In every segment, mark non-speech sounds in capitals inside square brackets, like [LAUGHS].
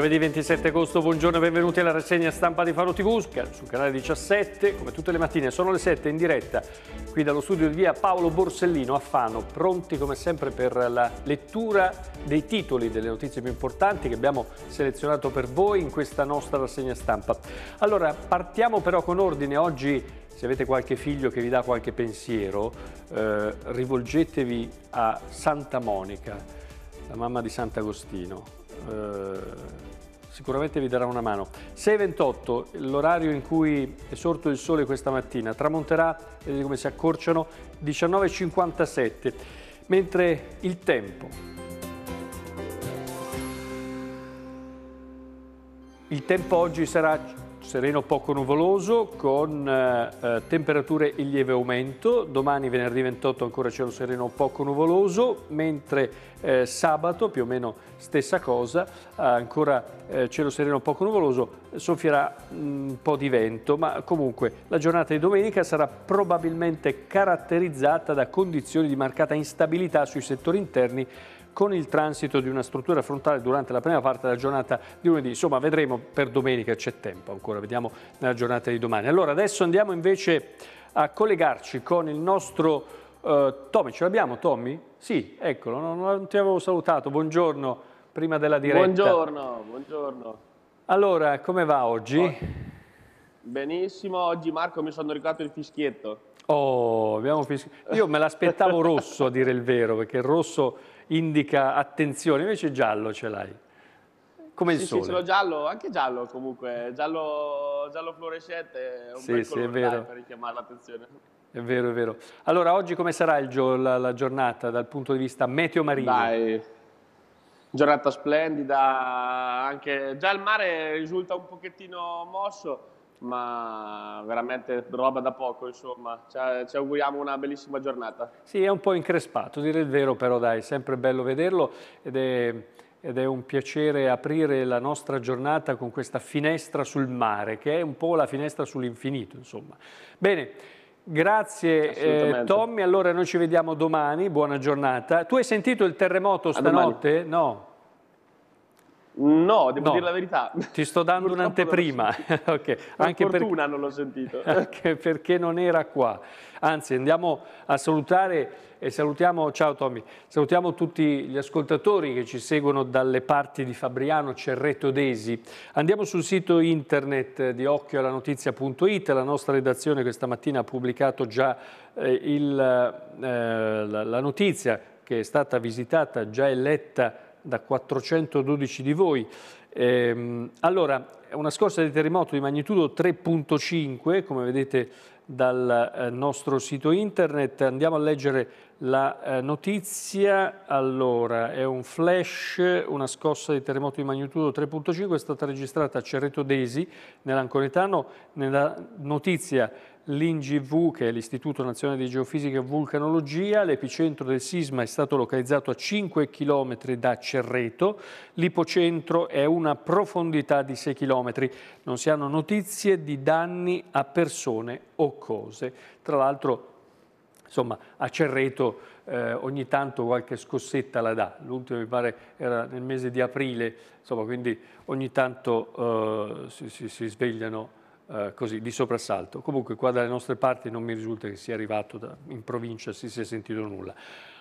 Giovedì 27 agosto, buongiorno e benvenuti alla rassegna stampa di Faro TV sul canale 17, come tutte le mattine sono le 7 in diretta qui dallo studio di via Paolo Borsellino a Fano, pronti come sempre per la lettura dei titoli delle notizie più importanti che abbiamo selezionato per voi in questa nostra rassegna stampa. Allora, partiamo però con ordine, oggi se avete qualche figlio che vi dà qualche pensiero, eh, rivolgetevi a Santa Monica, la mamma di Sant'Agostino. Uh, sicuramente vi darà una mano. 6.28, l'orario in cui è sorto il sole questa mattina, tramonterà, vedete come si accorciano, 19.57, mentre il tempo. Il tempo oggi sarà sereno poco nuvoloso con eh, eh, temperature in lieve aumento, domani venerdì 28 ancora cielo sereno poco nuvoloso, mentre eh, sabato più o meno stessa cosa, ancora eh, cielo sereno poco nuvoloso, soffierà mm, un po' di vento, ma comunque la giornata di domenica sarà probabilmente caratterizzata da condizioni di marcata instabilità sui settori interni con il transito di una struttura frontale durante la prima parte della giornata di lunedì. Insomma, vedremo per domenica, c'è tempo ancora, vediamo nella giornata di domani. Allora, adesso andiamo invece a collegarci con il nostro eh, Tommy. Ce l'abbiamo, Tommy? Sì, eccolo, non, non ti avevo salutato. Buongiorno, prima della diretta. Buongiorno, buongiorno. Allora, come va oggi? Oh, benissimo, oggi Marco mi sono ricordato il fischietto. Oh, abbiamo fischietto. Io me l'aspettavo rosso a dire il vero, perché il rosso indica attenzione, invece giallo ce l'hai. Come sì, il sole. Sì, ce l'ho giallo, anche giallo comunque, giallo, giallo fluorescente, un sì, bel colore è vero. per richiamare l'attenzione. È vero, è vero. Allora, oggi come sarà gio la, la, giornata dal punto di vista meteo marino? Dai, giornata splendida, anche... già il mare risulta un pochettino mosso, ma veramente roba da poco, insomma. Ci, ci, auguriamo una bellissima giornata. Sì, è un po' increspato, dire il vero, però dai, è sempre bello vederlo ed è, ed è un piacere aprire la nostra giornata con questa finestra sul mare, che è un po' la finestra sull'infinito, insomma. Bene. Grazie eh, Tommy, allora noi ci vediamo domani, buona giornata. Tu hai sentito il terremoto stanotte? No. No, devo no. dire la verità. Ti sto dando Purtroppo un'anteprima. okay. Anche fortuna per... non l'ho sentito. [LAUGHS] [LAUGHS] Anche perché non era qua. Anzi, andiamo a salutare e salutiamo, ciao Tommy, salutiamo tutti gli ascoltatori che ci seguono dalle parti di Fabriano, Cerretto Desi. Andiamo sul sito internet di occhioalanotizia.it, la nostra redazione questa mattina ha pubblicato già eh, il, eh, la, la notizia che è stata visitata, già è letta da 412 di voi. Ehm, allora, una scorsa di terremoto di magnitudo 3.5, come vedete dal eh, nostro sito internet. Andiamo a leggere la eh, notizia. Allora, è un flash, una scossa di terremoto di magnitudo 3.5 è stata registrata a Cerreto Desi, nell'Anconetano. Nella notizia l'INGV, che è l'Istituto Nazionale di Geofisica e Vulcanologia. L'epicentro del sisma è stato localizzato a 5 km da Cerreto. L'ipocentro è una profondità di 6 km. Non si hanno notizie di danni a persone o cose. Tra l'altro, insomma, a Cerreto eh, ogni tanto qualche scossetta la dà. L'ultimo mi pare era nel mese di aprile, insomma, quindi ogni tanto eh, si, si, si svegliano eh, così, di soprassalto. Comunque qua dalle nostre parti non mi risulta che sia arrivato da, in provincia, si sia sentito nulla.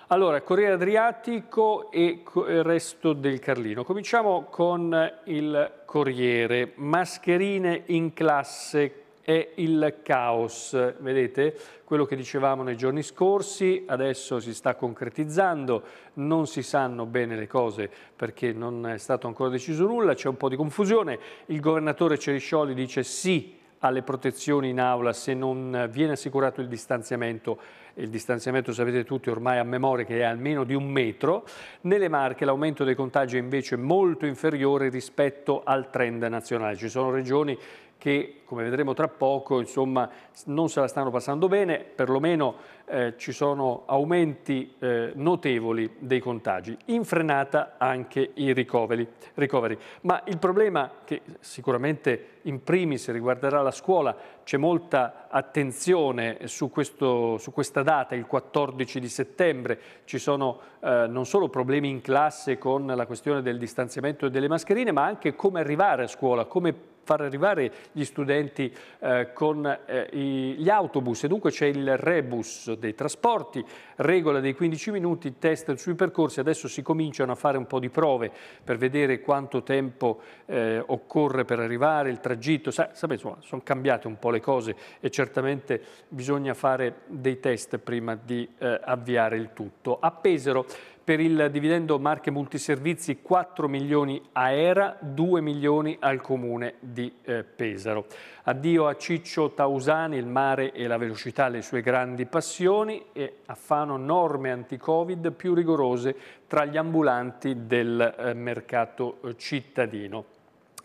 Allora, Corriere Adriatico e il resto del Carlino. Cominciamo con il Corriere. Mascherine in classe è il caos, vedete? Quello che dicevamo nei giorni scorsi adesso si sta concretizzando, non si sanno bene le cose perché non è stato ancora deciso nulla, c'è un po' di confusione. Il governatore Ceriscioli dice sì alle protezioni in aula se non viene assicurato il distanziamento il distanziamento sapete tutti ormai a memoria che è almeno di un metro, nelle Marche l'aumento dei contagi è invece molto inferiore rispetto al trend nazionale. Ci sono regioni che come vedremo tra poco insomma, non se la stanno passando bene, perlomeno eh, ci sono aumenti eh, notevoli dei contagi, in frenata anche i ricoveri, ricoveri. Ma il problema che sicuramente in primis riguarderà la scuola, c'è molta attenzione su, questo, su, questa data, il 14 di settembre, ci sono eh, non solo problemi in classe con la questione del distanziamento e delle mascherine, ma anche come arrivare a scuola, come far arrivare gli studenti eh, con eh, gli autobus e dunque c'è il rebus dei trasporti, regola dei 15 minuti, test sui percorsi, adesso si cominciano a fare un po' di prove per vedere quanto tempo eh, occorre per arrivare, il tragitto, Sa, sapete, insomma, sono cambiate un po' le cose e certamente bisogna fare dei test prima di eh, avviare il tutto. A Pesaro per il dividendo marche multiservizi 4 milioni a ERA, 2 milioni al comune di eh, Pesaro. Addio a Ciccio Tausani, il mare e la velocità le sue grandi passioni e a Fano norme anti-covid più rigorose tra gli ambulanti del eh, mercato eh, cittadino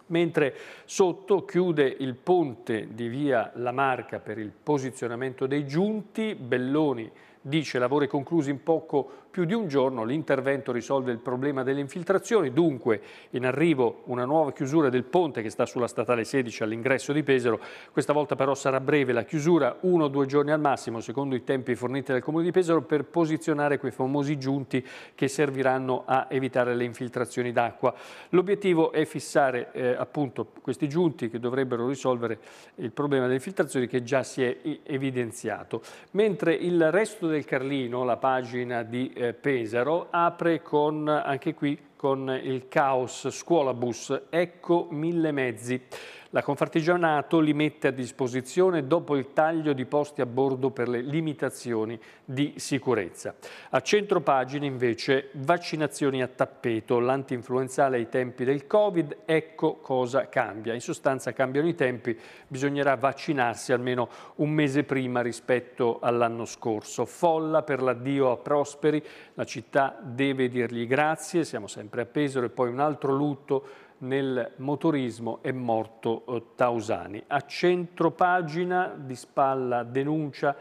mentre sotto chiude il ponte di via La Marca per il posizionamento dei giunti, Belloni dice lavori conclusi in poco più di un giorno, l'intervento risolve il problema delle infiltrazioni, dunque in arrivo una nuova chiusura del ponte che sta sulla statale 16 all'ingresso di Pesaro, questa volta però sarà breve la chiusura, uno o due giorni al massimo secondo i tempi forniti dal Comune di Pesaro per posizionare quei famosi giunti che serviranno a evitare le infiltrazioni d'acqua. L'obiettivo è fissare eh, appunto questi giunti che dovrebbero risolvere il problema delle infiltrazioni che già si è evidenziato. Mentre il resto del Carlino, la pagina di eh, eh, Pesaro apre con, anche qui con il caos scuolabus, ecco mille mezzi. La Confartigianato li mette a disposizione dopo il taglio di posti a bordo per le limitazioni di sicurezza. A centro pagina invece vaccinazioni a tappeto, l'antinfluenzale ai tempi del Covid, ecco cosa cambia. In sostanza cambiano i tempi, bisognerà vaccinarsi almeno un mese prima rispetto all'anno scorso. Folla per l'addio a Prosperi, la città deve dirgli grazie, siamo sempre a Pesaro e poi un altro lutto nel motorismo è morto eh, Tausani. A centro pagina di spalla denuncia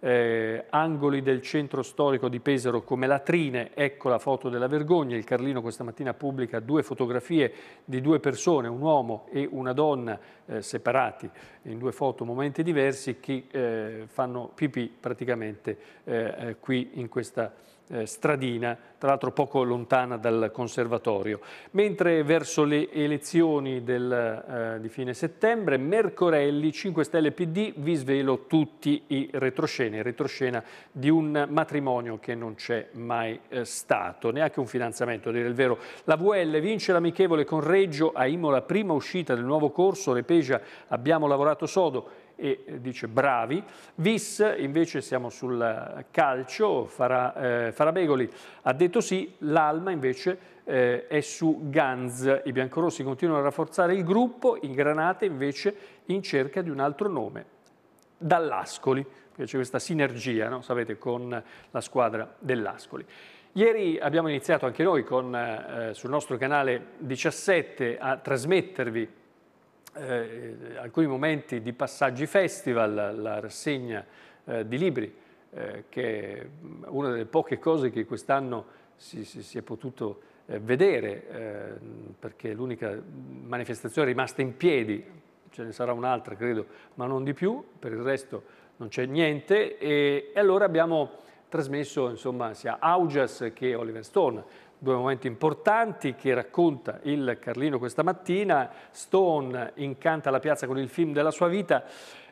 eh, angoli del centro storico di Pesaro come latrine, ecco la foto della vergogna, il Carlino questa mattina pubblica due fotografie di due persone, un uomo e una donna eh, separati in due foto momenti diversi che eh, fanno pipì praticamente eh, eh, qui in questa eh, stradina, tra l'altro poco lontana dal conservatorio. Mentre verso le elezioni del, eh, di fine settembre, Mercorelli, 5 Stelle PD, vi svelo tutti i retroscena, retroscena di un matrimonio che non c'è mai eh, stato, neanche un finanziamento, a dire il vero. La VL vince l'amichevole con Reggio a Imola, prima uscita del nuovo corso, Repegia abbiamo lavorato sodo, e dice bravi. Vis invece siamo sul calcio, Farà, eh, Farabegoli ha detto sì, l'Alma invece eh, è su Ganz. I biancorossi continuano a rafforzare il gruppo, in Granate invece in cerca di un altro nome, Dall'Ascoli, c'è questa sinergia, no? sapete, con la squadra dell'Ascoli. Ieri abbiamo iniziato anche noi con, eh, sul nostro canale 17 a trasmettervi eh, eh, alcuni momenti di passaggi festival, la, rassegna eh, di libri, eh, che è una delle poche cose che quest'anno si, si, si, è potuto eh, vedere, eh, perché è l'unica manifestazione rimasta in piedi, ce ne sarà un'altra credo, ma non di più, per il resto non c'è niente e, e allora abbiamo trasmesso insomma, sia Augias che Oliver Stone, due momenti importanti che racconta il Carlino questa mattina. Stone incanta la piazza con il film della sua vita.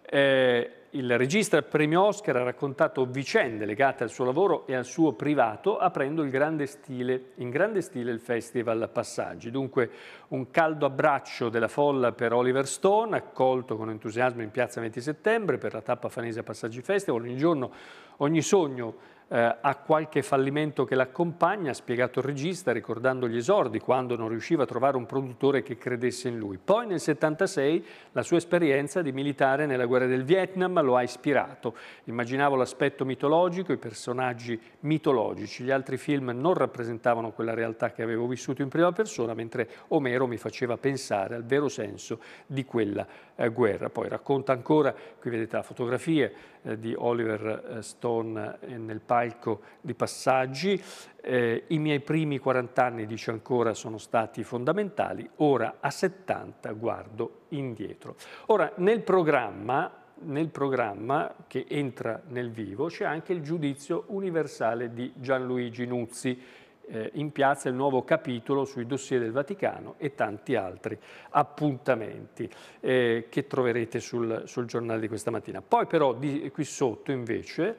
Eh, il regista premio Oscar ha raccontato vicende legate al suo lavoro e al suo privato, aprendo grande stile, in grande stile il festival Passaggi. Dunque un caldo abbraccio della folla per Oliver Stone, accolto con entusiasmo in piazza 20 settembre per la tappa fanese Passaggi Festival. Ogni giorno, ogni sogno eh, a qualche fallimento che l'accompagna, ha spiegato il regista ricordando gli esordi, quando non riusciva a trovare un produttore che credesse in lui. Poi nel 1976 la sua esperienza di militare nella guerra del Vietnam lo ha ispirato. Immaginavo l'aspetto mitologico, i personaggi mitologici. Gli altri film non rappresentavano quella realtà che avevo vissuto in prima persona, mentre Omero mi faceva pensare al vero senso di quella eh, guerra. Poi racconta ancora, qui vedete la fotografia eh, di Oliver eh, Stone eh, nel parco palco di passaggi. Eh, I miei primi 40 anni, dice ancora, sono stati fondamentali, ora a 70 guardo indietro. Ora, nel programma nel programma che entra nel vivo c'è anche il giudizio universale di Gianluigi Nuzzi, eh, in piazza il nuovo capitolo sui dossier del Vaticano e tanti altri appuntamenti eh, che troverete sul, sul giornale di questa mattina. Poi però di, qui sotto invece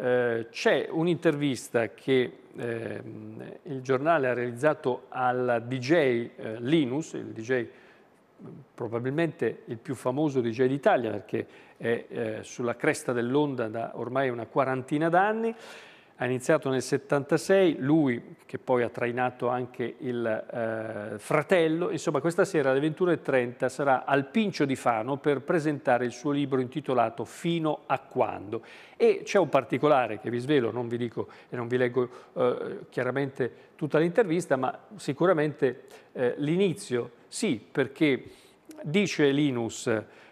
eh, c'è un'intervista che eh, il giornale ha realizzato al DJ eh, Linus, il DJ probabilmente il più famoso DJ d'Italia perché è eh, sulla cresta dell'onda da ormai una quarantina d'anni, ha iniziato nel 76, lui che poi ha trainato anche il eh, fratello, insomma questa sera alle 21.30 sarà al Pincio di Fano per presentare il suo libro intitolato Fino a quando. E c'è un particolare che vi svelo, non vi dico e non vi leggo eh, chiaramente tutta l'intervista, ma sicuramente eh, l'inizio sì, perché dice Linus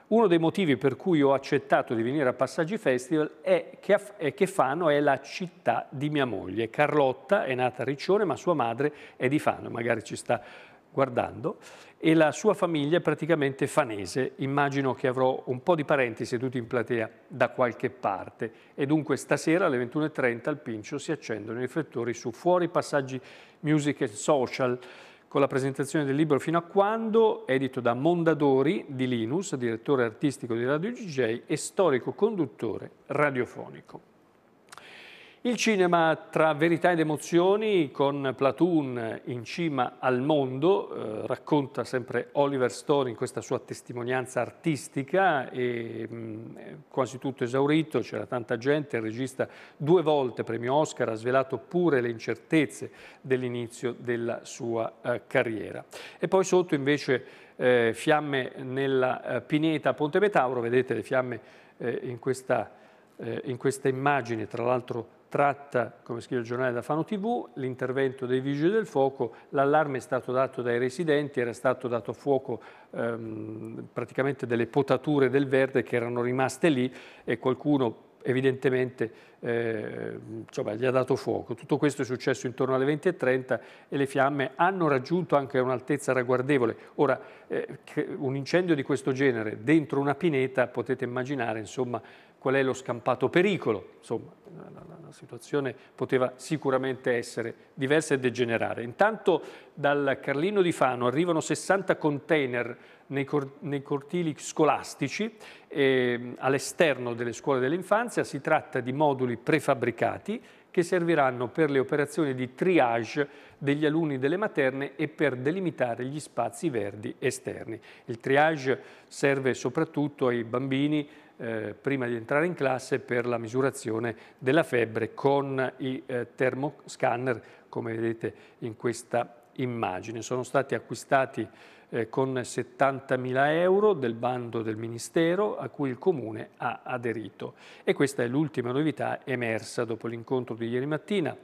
uno dei motivi per cui ho accettato di venire a Passaggi Festival è che, è che, Fano è la città di mia moglie. Carlotta è nata a Riccione, ma sua madre è di Fano, magari ci sta guardando, e la sua famiglia è praticamente fanese. Immagino che avrò un po' di parenti seduti in platea da qualche parte. E dunque stasera alle 21.30 al Pincio si accendono i riflettori su Fuori Passaggi Music e Social, con la presentazione del libro Fino a quando, edito da Mondadori di Linus, direttore artistico di Radio GJ e storico conduttore radiofonico. Il cinema tra verità ed emozioni con Platoon in cima al mondo, eh, racconta sempre Oliver Stone in questa sua testimonianza artistica e mh, mm, quasi tutto esaurito, c'era tanta gente, il regista due volte premio Oscar ha svelato pure le incertezze dell'inizio della sua eh, carriera. E poi sotto invece eh, fiamme nella eh, pineta Ponte Metauro, vedete le fiamme eh, in questa, eh, in questa immagine, tra l'altro tratta, come scrive il giornale da Fano TV, l'intervento dei vigili del fuoco, l'allarme è stato dato dai residenti, era stato dato fuoco ehm, praticamente delle potature del verde che erano rimaste lì e qualcuno evidentemente eh, insomma, gli ha dato fuoco. Tutto questo è successo intorno alle 20.30 e le fiamme hanno raggiunto anche un'altezza ragguardevole. Ora, eh, un incendio di questo genere dentro una pineta potete immaginare insomma, qual è lo scampato pericolo, insomma la, la, la situazione poteva sicuramente essere diversa e degenerare. Intanto dal Carlino di Fano arrivano 60 container nei, cor nei cortili scolastici eh, all'esterno delle scuole dell'infanzia, si tratta di moduli prefabbricati che serviranno per le operazioni di triage degli alunni delle materne e per delimitare gli spazi verdi esterni. Il triage serve soprattutto ai bambini eh, prima di entrare in classe per la misurazione della febbre con i eh, termoscanner, come vedete in questa immagine. Sono stati acquistati eh, con 70.000 euro del bando del Ministero a cui il Comune ha aderito. E questa è l'ultima novità emersa dopo l'incontro di ieri mattina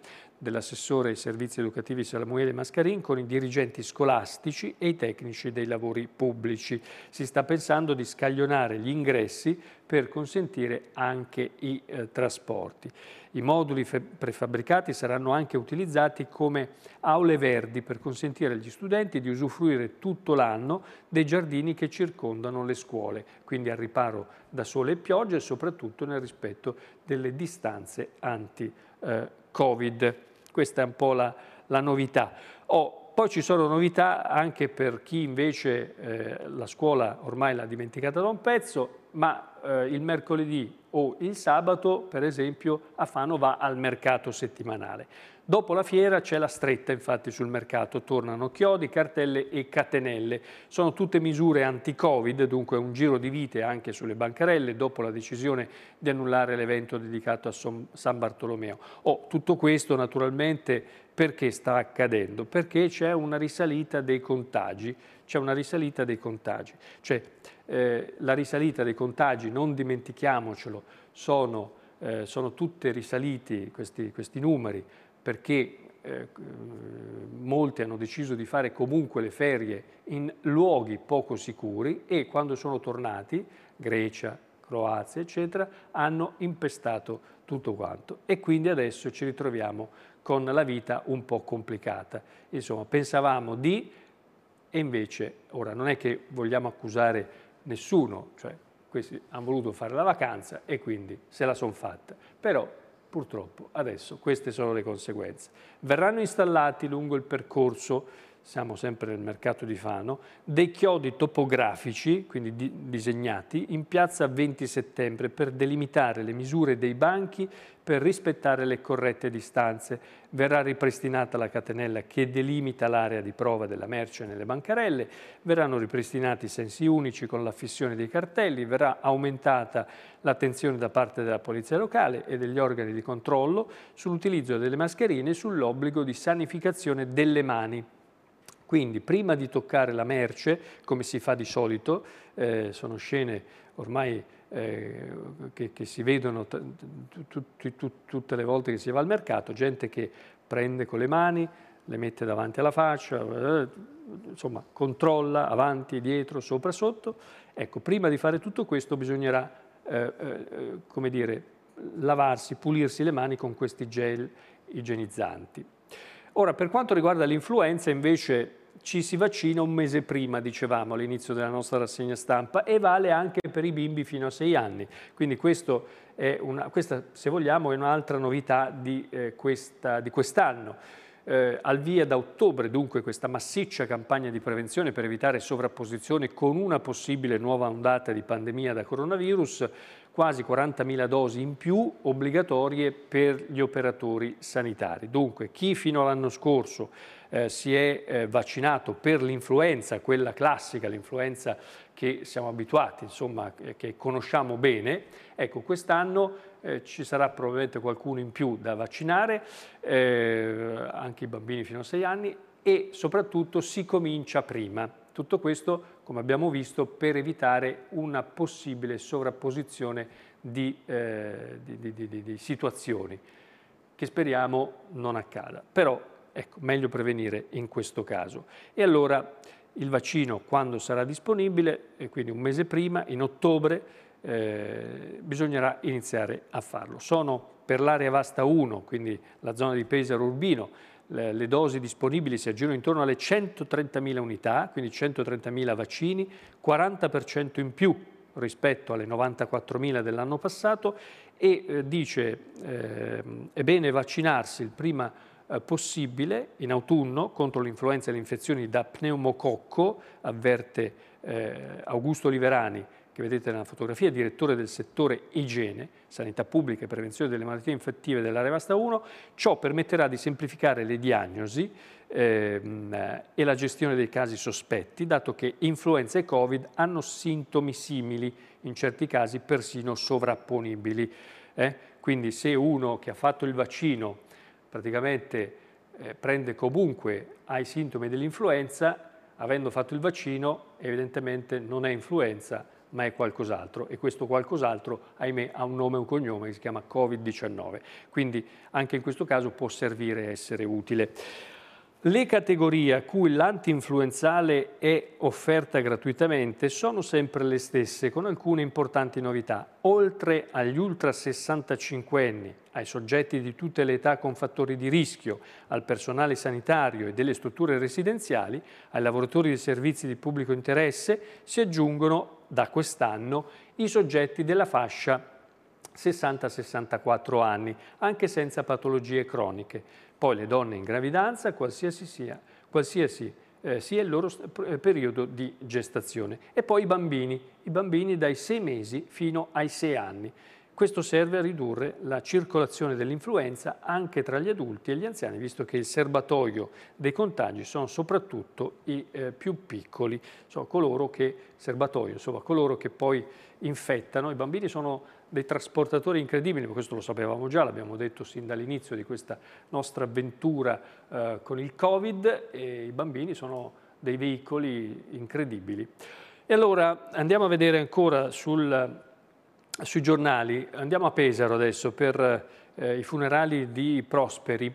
dell'assessore ai servizi educativi Salamuele Mascarin con i dirigenti scolastici e i tecnici dei lavori pubblici. Si sta pensando di scaglionare gli ingressi per consentire anche i eh, trasporti. I moduli prefabbricati saranno anche utilizzati come aule verdi per consentire agli studenti di usufruire tutto l'anno dei giardini che circondano le scuole, quindi al riparo da sole e pioggia e soprattutto nel rispetto delle distanze anti-Covid. Eh, questa è un po' la, la novità. Oh, poi ci sono novità anche per chi invece eh, la scuola ormai l'ha dimenticata da un pezzo, ma eh, il mercoledì o il sabato, per esempio, a Fano va al mercato settimanale. Dopo la fiera c'è la stretta infatti sul mercato, tornano chiodi, cartelle e catenelle. Sono tutte misure anti-Covid, dunque un giro di vite anche sulle bancarelle dopo la decisione di annullare l'evento dedicato a San Bartolomeo. Oh, tutto questo naturalmente perché sta accadendo? Perché c'è una risalita dei contagi, c'è una risalita dei contagi. Cioè, eh, la risalita dei contagi, non dimentichiamocelo, sono, eh, sono tutte risaliti questi, questi numeri perché eh, molti hanno deciso di fare comunque le ferie in luoghi poco sicuri e quando sono tornati, Grecia, Croazia, eccetera, hanno impestato tutto quanto. E quindi adesso ci ritroviamo con la vita un po' complicata. Insomma, pensavamo di, e invece, ora non è che vogliamo accusare nessuno, cioè questi hanno voluto fare la vacanza e quindi se la sono fatta. Però purtroppo adesso queste sono le conseguenze. Verranno installati lungo il percorso siamo sempre nel mercato di Fano, dei chiodi topografici, quindi di disegnati, in piazza 20 settembre per delimitare le misure dei banchi per rispettare le corrette distanze. Verrà ripristinata la catenella che delimita l'area di prova della merce nelle bancarelle, verranno ripristinati i sensi unici con la fissione dei cartelli, verrà aumentata l'attenzione da parte della polizia locale e degli organi di controllo sull'utilizzo delle mascherine e sull'obbligo di sanificazione delle mani. Quindi prima di toccare la merce, come si fa di solito, eh, sono scene ormai eh, che, che, si vedono tutte le volte che si va al mercato, gente che prende con le mani, le mette davanti alla faccia, eh, insomma controlla avanti, dietro, sopra, sotto. Ecco, prima di fare tutto questo bisognerà, eh, eh, come dire, lavarsi, pulirsi le mani con questi gel igienizzanti. Ora, per quanto riguarda l'influenza, invece, ci si vaccina un mese prima, dicevamo all'inizio della nostra rassegna stampa, e vale anche per i bimbi fino a sei anni. Quindi una, questa, se vogliamo, è un'altra novità di eh, quest'anno. Quest eh, al via da ottobre dunque questa massiccia campagna di prevenzione per evitare sovrapposizione con una possibile nuova ondata di pandemia da coronavirus, quasi 40.000 dosi in più obbligatorie per gli operatori sanitari. Dunque chi fino all'anno scorso eh, si è eh, vaccinato per l'influenza, quella classica, l'influenza che siamo abituati, insomma, eh, che conosciamo bene, ecco, quest'anno eh, ci sarà probabilmente qualcuno in più da vaccinare, eh, anche i bambini fino a 6 anni, e soprattutto si comincia prima. Tutto questo, come abbiamo visto, per evitare una possibile sovrapposizione di, eh, di, di, di situazioni, che speriamo non accada. Però Ecco, meglio prevenire in questo caso. E allora il vaccino quando sarà disponibile, quindi un mese prima, in ottobre, eh, bisognerà iniziare a farlo. Sono per l'area vasta 1, quindi la zona di Pesaro Urbino, le, le dosi disponibili si aggirano intorno alle 130.000 unità, quindi 130.000 vaccini, 40% in più rispetto alle 94.000 dell'anno passato e eh, dice eh, è bene vaccinarsi il prima eh, possibile in autunno contro l'influenza e le infezioni da pneumococco, avverte eh, Augusto Oliverani, che vedete nella fotografia, direttore del settore igiene, sanità pubblica e prevenzione delle malattie infettive dell'area Vasta 1, ciò permetterà di semplificare le diagnosi ehm, e la gestione dei casi sospetti, dato che influenza e Covid hanno sintomi simili, in certi casi persino sovrapponibili. Eh? Quindi se uno che ha fatto il vaccino praticamente eh, prende comunque ai sintomi dell'influenza, avendo fatto il vaccino evidentemente non è influenza ma è qualcos'altro e questo qualcos'altro, ahimè, ha un nome e un cognome che si chiama Covid-19. Quindi anche in questo caso può servire e essere utile. Le categorie a cui l'anti-influenzale è offerta gratuitamente sono sempre le stesse, con alcune importanti novità. Oltre agli ultra 65 anni, ai soggetti di tutte le età con fattori di rischio, al personale sanitario e delle strutture residenziali, ai lavoratori dei servizi di pubblico interesse, si aggiungono da quest'anno i soggetti della fascia 60-64 anni, anche senza patologie croniche poi le donne in gravidanza, qualsiasi sia, qualsiasi eh, sia il loro periodo di gestazione. E poi i bambini, i bambini dai 6 mesi fino ai 6 anni. Questo serve a ridurre la circolazione dell'influenza anche tra gli adulti e gli anziani, visto che il serbatoio dei contagi sono soprattutto i eh, più piccoli, sono coloro che, serbatoio, insomma, coloro che poi infettano. I bambini sono dei trasportatori incredibili, questo lo sapevamo già, l'abbiamo detto sin dall'inizio di questa nostra avventura eh, con il Covid e i bambini sono dei veicoli incredibili. E allora andiamo a vedere ancora sul, sui giornali, andiamo a Pesaro adesso per eh, i funerali di Prosperi.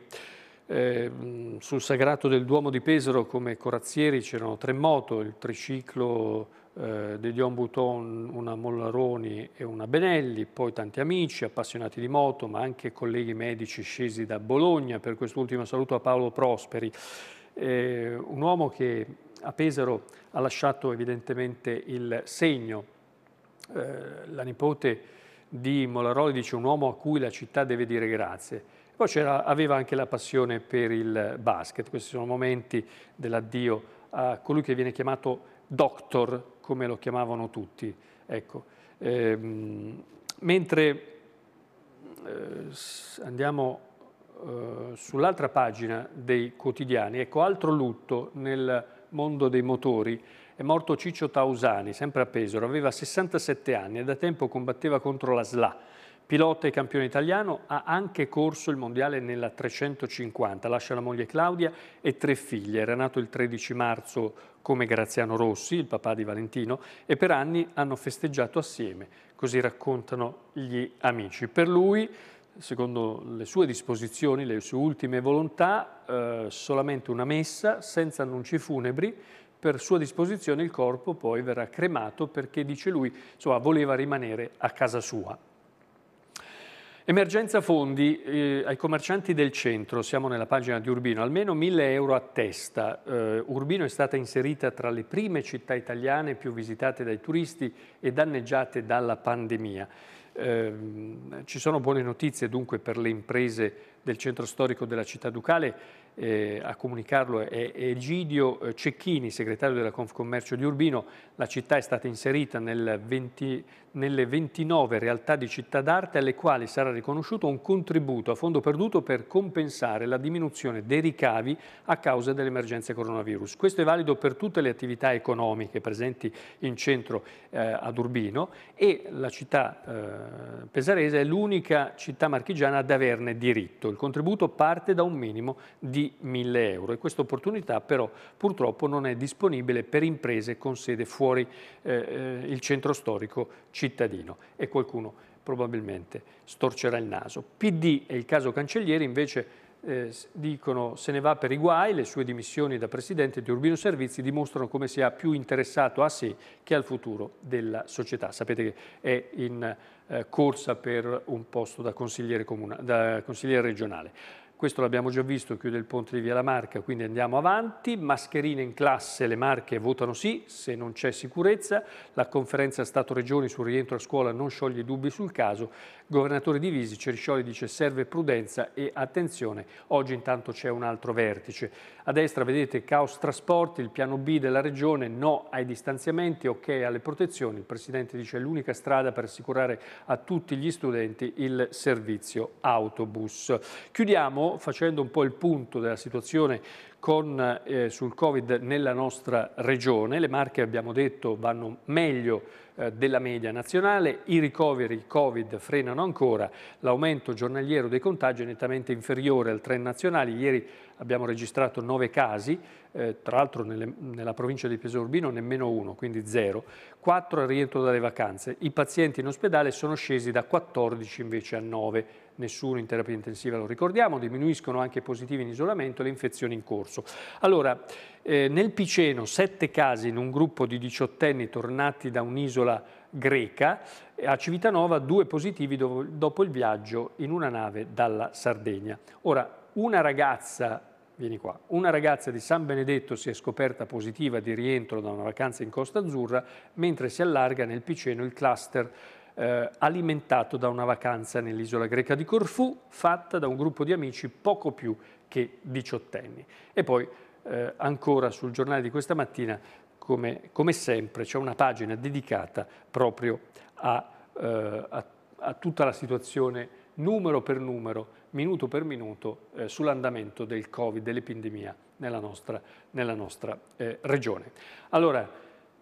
Eh, sul sagrato del Duomo di Pesaro come corazzieri c'erano tre moto, il triciclo eh, di Dion Bouton, una Mollaroni e una Benelli, poi tanti amici, appassionati di moto, ma anche colleghi medici scesi da Bologna. Per quest'ultimo saluto a Paolo Prosperi, eh, un uomo che a Pesaro ha lasciato evidentemente il segno. Eh, la nipote di Mollaroni dice un uomo a cui la città deve dire grazie. Poi aveva anche la passione per il basket, questi sono momenti dell'addio a colui che viene chiamato doctor come lo chiamavano tutti. Ecco. Ehm, mentre eh, andiamo eh, sull'altra pagina dei quotidiani, ecco altro lutto nel mondo dei motori, è morto Ciccio Tausani, sempre a Pesaro, aveva 67 anni e da tempo combatteva contro la SLA, Pilota e campione italiano, ha anche corso il mondiale nella 350, lascia la moglie Claudia e tre figlie. Era nato il 13 marzo come Graziano Rossi, il papà di Valentino, e per anni hanno festeggiato assieme, così raccontano gli amici. Per lui, secondo le sue disposizioni, le sue ultime volontà, eh, solamente una messa, senza annunci funebri, per sua disposizione il corpo poi verrà cremato perché, dice lui, insomma, voleva rimanere a casa sua. Emergenza fondi eh, ai commercianti del centro, siamo nella pagina di Urbino, almeno 1000 euro a testa. Eh, Urbino è stata inserita tra le prime città italiane più visitate dai turisti e danneggiate dalla pandemia. Eh, ci sono buone notizie dunque per le imprese del centro storico della città ducale. Eh, a comunicarlo è Egidio eh, Cecchini, segretario della Confcommercio di Urbino. La città è stata inserita nel 20, nelle 29 realtà di città d'arte alle quali sarà riconosciuto un contributo a fondo perduto per compensare la diminuzione dei ricavi a causa dell'emergenza coronavirus. Questo è valido per tutte le attività economiche presenti in centro eh, ad Urbino e la città eh, pesarese è l'unica città marchigiana ad averne diritto. Il contributo parte da un minimo di 1000 euro e questa opportunità però purtroppo non è disponibile per imprese con sede fuori eh, eh il centro storico cittadino e qualcuno probabilmente storcerà il naso. PD e il caso Cancellieri invece eh, dicono se ne va per i guai, le sue dimissioni da presidente di Urbino Servizi dimostrano come sia più interessato a sé che al futuro della società. Sapete che è in eh, corsa per un posto da consigliere, comuna, da consigliere regionale. Questo l'abbiamo già visto, chiude il ponte di Via La Marca, quindi andiamo avanti. Mascherine in classe, le marche votano sì, se non c'è sicurezza. La conferenza Stato-Regioni sul rientro a scuola non scioglie dubbi sul caso Governatore di Visi, Ceriscioli dice serve prudenza e attenzione. Oggi intanto c'è un altro vertice. A destra vedete caos trasporti, il piano B della regione, no ai distanziamenti, ok alle protezioni. Il Presidente dice l'unica strada per assicurare a tutti gli studenti il servizio autobus. Chiudiamo facendo un po' il punto della situazione con, eh, sul Covid nella nostra regione. Le marche, abbiamo detto, vanno meglio eh, della media nazionale, i ricoveri Covid frenano ancora, l'aumento giornaliero dei contagi è nettamente inferiore al trend nazionale. Ieri abbiamo registrato nove casi, eh, tra l'altro nella provincia di Peso Urbino nemmeno uno, quindi zero, quattro al rientro dalle vacanze. I pazienti in ospedale sono scesi da 14 invece a 9, nessuno in terapia intensiva, lo ricordiamo, diminuiscono anche i positivi in isolamento e le infezioni in corso. Allora, eh, nel Piceno sette casi in un gruppo di diciottenni tornati da un'isola greca, a Civitanova due positivi do dopo il viaggio in una nave dalla Sardegna. Ora, una ragazza, vieni qua, una ragazza di San Benedetto si è scoperta positiva di rientro da una vacanza in Costa Azzurra, mentre si allarga nel Piceno il cluster eh, alimentato da una vacanza nell'isola greca di Corfù, fatta da un gruppo di amici poco più che diciottenni. E poi eh, ancora sul giornale di questa mattina come, come sempre c'è una pagina dedicata proprio a, eh, a, a, tutta la situazione numero per numero, minuto per minuto eh, sull'andamento del Covid, dell'epidemia nella nostra, nella nostra eh, regione. Allora,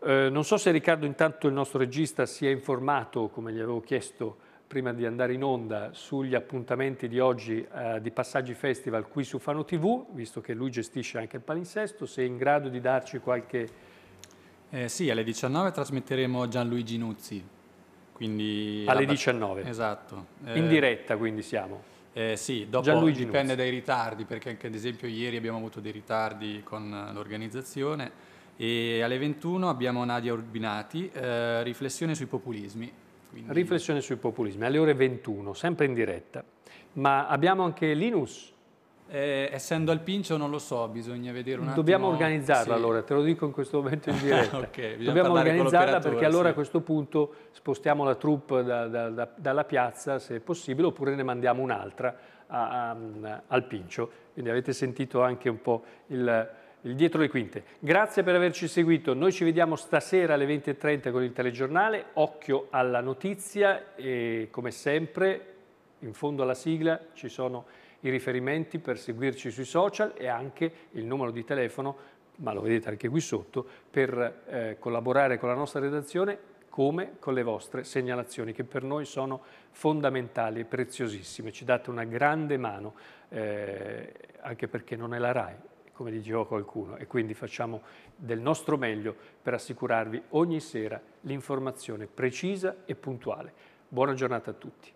eh, non so se Riccardo intanto il nostro regista si è informato, come gli avevo chiesto prima di andare in onda sugli appuntamenti di oggi eh, di Passaggi Festival qui su Fano TV, visto che lui gestisce anche il palinsesto, se è in grado di darci qualche eh, sì, alle 19 trasmetteremo Gianluigi Nuzzi. alle 19? Esatto. Eh, In diretta quindi siamo? Eh, sì, dopo Gianluigi dipende Nuzzi. dai ritardi, perché anche ad esempio ieri abbiamo avuto dei ritardi con l'organizzazione. E alle 21 abbiamo Nadia Urbinati, eh, riflessione sui populismi. Quindi... Riflessione sui populismi, alle ore 21, sempre in diretta. Ma abbiamo anche Linus eh, essendo al Pincio non lo so, bisogna vedere un attimo. Dobbiamo organizzarla sì. allora, te lo dico in questo momento in [LAUGHS] diretta. okay, Dobbiamo organizzarla perché allora sì. a questo punto spostiamo la troupe da, da, da, dalla piazza se è possibile oppure ne mandiamo un'altra al Pincio. Quindi avete sentito anche un po' il, il dietro le quinte. Grazie per averci seguito, noi ci vediamo stasera alle 20.30 con il telegiornale, occhio alla notizia e come sempre in fondo alla sigla ci sono i riferimenti per seguirci sui social e anche il numero di telefono, ma lo vedete anche qui sotto, per eh, collaborare con la nostra redazione come con le vostre segnalazioni che per noi sono fondamentali e preziosissime. Ci date una grande mano, eh, anche perché non è la RAI, come diceva qualcuno, e quindi facciamo del nostro meglio per assicurarvi ogni sera l'informazione precisa e puntuale. Buona giornata a tutti.